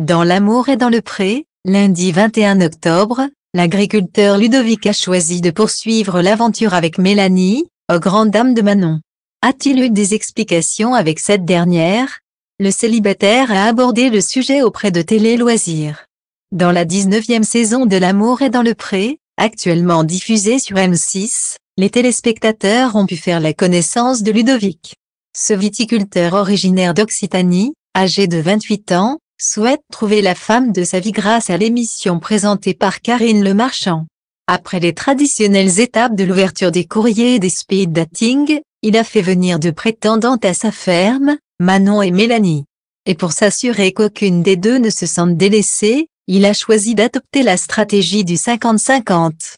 Dans l'amour et dans le pré, lundi 21 octobre, l'agriculteur Ludovic a choisi de poursuivre l'aventure avec Mélanie, aux grandes dame de Manon. A-t-il eu des explications avec cette dernière Le célibataire a abordé le sujet auprès de Télé Loisirs. Dans la 19e saison de L'amour et dans le pré, actuellement diffusée sur M6, les téléspectateurs ont pu faire la connaissance de Ludovic. Ce viticulteur originaire d'Occitanie, âgé de 28 ans, souhaite trouver la femme de sa vie grâce à l'émission présentée par Karine Le Marchand. Après les traditionnelles étapes de l'ouverture des courriers et des speed dating, il a fait venir deux prétendantes à sa ferme, Manon et Mélanie. Et pour s'assurer qu'aucune des deux ne se sente délaissée, il a choisi d'adopter la stratégie du 50-50.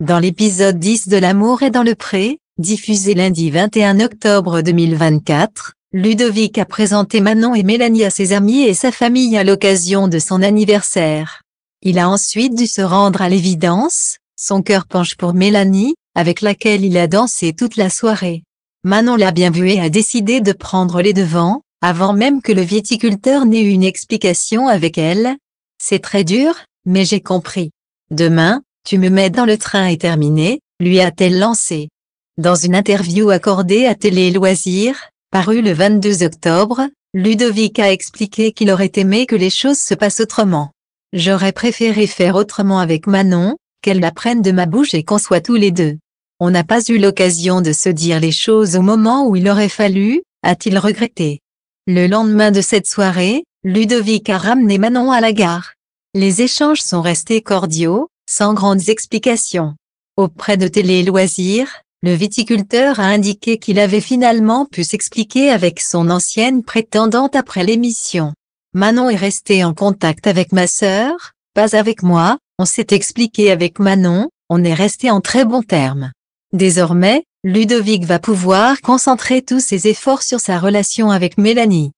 Dans l'épisode 10 de L'amour et dans le pré, Diffusé lundi 21 octobre 2024, Ludovic a présenté Manon et Mélanie à ses amis et sa famille à l'occasion de son anniversaire. Il a ensuite dû se rendre à l'évidence, son cœur penche pour Mélanie, avec laquelle il a dansé toute la soirée. Manon l'a bien vu et a décidé de prendre les devants, avant même que le viticulteur n'ait eu une explication avec elle. C'est très dur, mais j'ai compris. Demain, tu me mets dans le train et terminé, lui a-t-elle lancé. Dans une interview accordée à Télé Loisirs, parue le 22 octobre, Ludovic a expliqué qu'il aurait aimé que les choses se passent autrement. J'aurais préféré faire autrement avec Manon, qu'elle l'apprenne de ma bouche et qu'on soit tous les deux. On n'a pas eu l'occasion de se dire les choses au moment où il aurait fallu, a-t-il regretté. Le lendemain de cette soirée, Ludovic a ramené Manon à la gare. Les échanges sont restés cordiaux, sans grandes explications. Auprès de Télé Loisirs, le viticulteur a indiqué qu'il avait finalement pu s'expliquer avec son ancienne prétendante après l'émission. Manon est restée en contact avec ma sœur, pas avec moi, on s'est expliqué avec Manon, on est resté en très bons termes. Désormais, Ludovic va pouvoir concentrer tous ses efforts sur sa relation avec Mélanie.